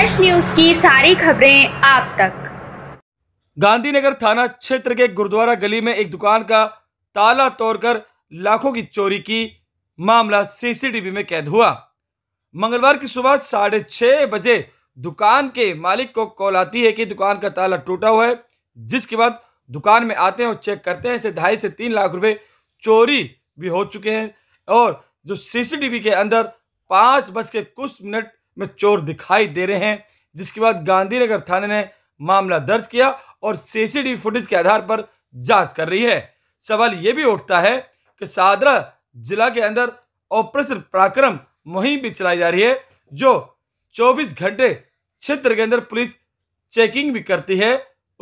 उत्कर्ष news की सारी खबरें आप तक गांधीनगर थाना क्षेत्र के गुरुद्वारा गली में एक दुकान का ताला तोड़कर लाखों की चोरी की मामला सीसीटीवी में कैद हुआ मंगलवार की सुबह साढ़े छह बजे दुकान के मालिक को कॉल आती है कि दुकान का ताला टूटा हुआ है जिसके बाद दुकान में आते हैं और चेक करते हैं इसे ढाई से तीन लाख रुपए चोरी भी हो चुके हैं और जो सीसीटीवी के अंदर पाँच बज के कुछ मिनट में चोर दिखाई दे रहे हैं जिसके बाद गांधीनगर थाने ने मामला दर्ज किया और सीसीटीवी फुटेज के आधार पर जांच कर रही है सवाल ये भी उठता है कि सादरा जिला के अंदर ऑपरेशन पराक्रम मुहिम भी चलाई जा रही है जो 24 घंटे क्षेत्र के अंदर पुलिस चेकिंग भी करती है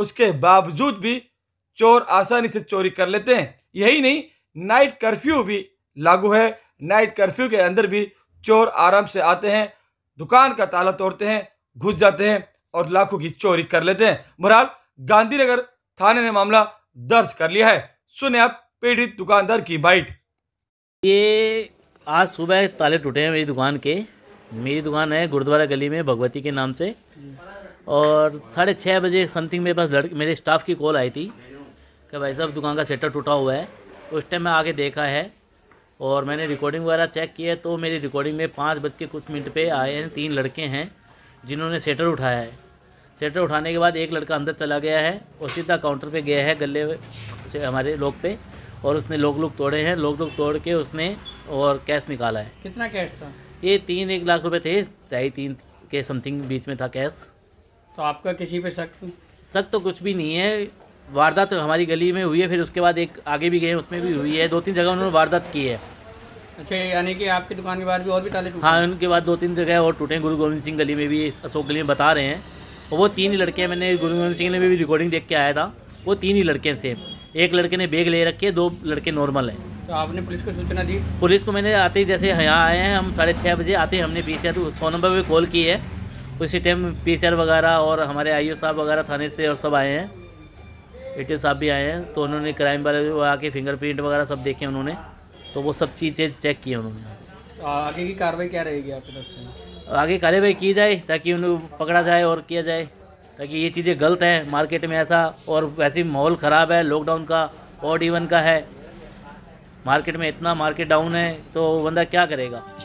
उसके बावजूद भी चोर आसानी से चोरी कर लेते हैं यही नहीं नाइट कर्फ्यू भी लागू है नाइट कर्फ्यू के अंदर भी चोर आराम से आते हैं दुकान का ताला तोड़ते हैं घुस जाते हैं और लाखों की चोरी कर लेते हैं बहरहाल गांधीनगर थाने ने मामला दर्ज कर लिया है सुने आप पीड़ित दुकानदार की बाइट ये आज सुबह ताले टूटे हैं मेरी दुकान के मेरी दुकान है गुरुद्वारा गली में भगवती के नाम से और साढ़े छः बजे समथिंग मेरे पास लड़के मेरे स्टाफ की कॉल आई थी कि भाई साहब दुकान का सेटर टूटा हुआ है उस टाइम मैं आगे देखा है और मैंने रिकॉर्डिंग वगैरह चेक किया तो मेरी रिकॉर्डिंग में पाँच बज के कुछ मिनट पे आए हैं तीन लड़के हैं जिन्होंने सेटर उठाया है सेटर उठाने के बाद एक लड़का अंदर चला गया है और सीधा काउंटर पे गया है गले से हमारे लोग पे और उसने लोग लोग तोड़े हैं लोग लोग तोड़ के उसने और कैश निकाला है कितना कैश था ये तीन एक लाख रुपये थे ढाई तीन के समथिंग बीच में था कैश तो आपका किसी पर शक शक तो कुछ भी नहीं है वारदात हमारी गली में हुई है फिर उसके बाद एक आगे भी गए उसमें भी हुई है दो तीन जगह उन्होंने वारदात की है अच्छा यानी कि आपकी दुकान के बाद भी और भी ताले हाँ उनके बाद दो तीन जगह और टूटे गुरु गोविंद सिंह गली में भी अशोक गली में बता रहे हैं वो तीन ही लड़के मैंने गुरु गोविंद सिंह ने भी रिकॉर्डिंग देख के आया था वो तीन ही लड़के से एक लड़के ने बैग ले रखी है दो लड़के नॉर्मल हैं तो आपने पुलिस को सूचना दी पुलिस को मैंने आते ही जैसे यहाँ आए हैं हम साढ़े छः बजे आते ही हमने पी सी आर सौ नंबर पर कॉल की है उसी टाइम पी सी आर वगैरह और हमारे आई ओ साहब वगैरह थाने से और सब आए हैं ए साहब भी आए हैं तो उन्होंने क्राइम वाले आके फिंगरप्रिंट वगैरह सब देखे उन्होंने तो वो सब चीज़ें चेक किए उन्होंने आगे की कार्रवाई क्या रहेगी आपके तरफ से आगे कार्रवाई की जाए ताकि उन्हें पकड़ा जाए और किया जाए ताकि ये चीज़ें गलत हैं मार्केट में ऐसा और वैसे माहौल ख़राब है लॉकडाउन का और इवन का है मार्केट में इतना मार्केट डाउन है तो बंदा क्या करेगा